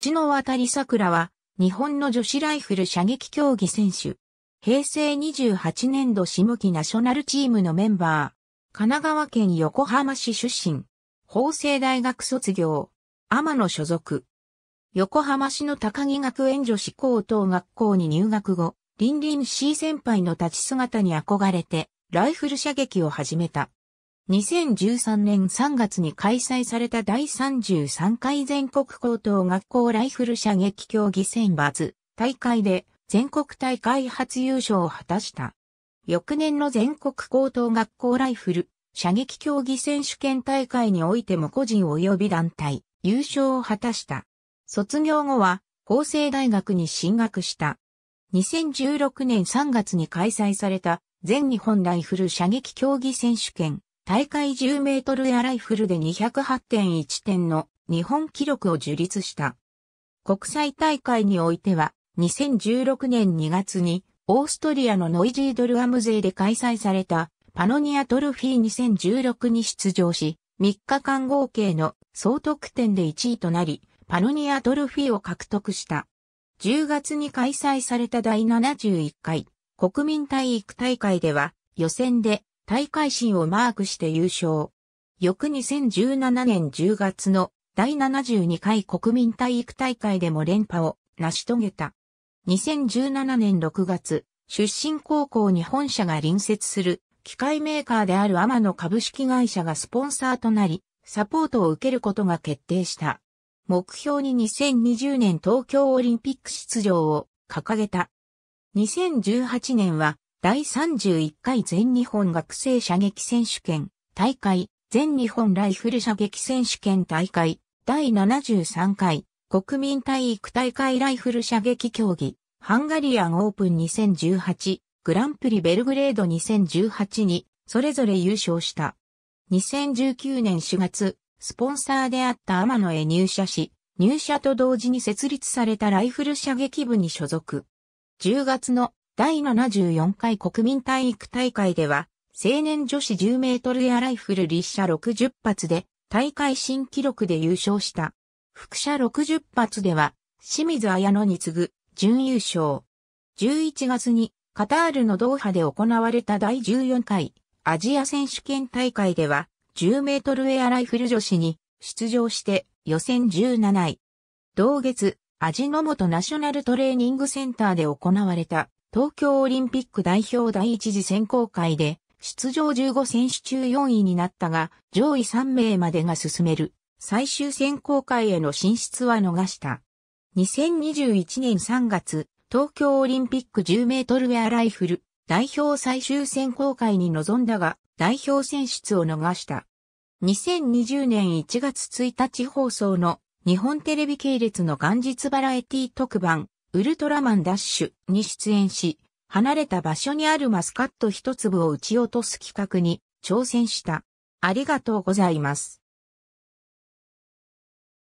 地の渡り桜は、日本の女子ライフル射撃競技選手。平成28年度下木ナショナルチームのメンバー。神奈川県横浜市出身。法政大学卒業。天野所属。横浜市の高木学園女子高等学校に入学後、リンリン C 先輩の立ち姿に憧れて、ライフル射撃を始めた。2013年3月に開催された第33回全国高等学校ライフル射撃競技選抜大会で全国大会初優勝を果たした。翌年の全国高等学校ライフル射撃競技選手権大会においても個人及び団体優勝を果たした。卒業後は法政大学に進学した。2016年3月に開催された全日本ライフル射撃競技選手権大会10メートルエアライフルで208.1点の日本記録を樹立した。国際大会においては、2016年2月に、オーストリアのノイジードルアム勢で開催された、パノニアトロフィー2016に出場し、3日間合計の総得点で1位となり、パノニアトロフィーを獲得した。10月に開催された第71回国民体育大会では、予選で大会新をマークして優勝。翌2017年10月の第72回国民体育大会でも連覇を成し遂げた。2017年6月、出身高校に本社が隣接する機械メーカーである天野株式会社がスポンサーとなり、サポートを受けることが決定した。目標に2020年東京オリンピック出場を掲げた。2018年は第31回全日本学生射撃選手権大会、全日本ライフル射撃選手権大会、第73回国民体育大会ライフル射撃競技、ハンガリアンオープン2018、グランプリベルグレード2018に、それぞれ優勝した。2019年4月、スポンサーであった天野へ入社し、入社と同時に設立されたライフル射撃部に所属。10月の第74回国民体育大会では、青年女子10メートルエアライフル立射60発で、大会新記録で優勝した。副射60発では、清水彩乃に次ぐ、準優勝。11月に、カタールのドーハで行われた第14回、アジア選手権大会では、10メートルエアライフル女子に、出場して、予選17位。同月、味の素ナショナルトレーニングセンターで行われた東京オリンピック代表第一次選考会で、出場15選手中4位になったが、上位3名までが進める、最終選考会への進出は逃した。2021年3月、東京オリンピック10メートルウェアライフル、代表最終選考会に臨んだが、代表選出を逃した。2020年1月1日放送の日本テレビ系列の元日バラエティ特番、ウルトラマンダッシュに出演し、離れた場所にあるマスカット一粒を撃ち落とす企画に挑戦した。ありがとうございます。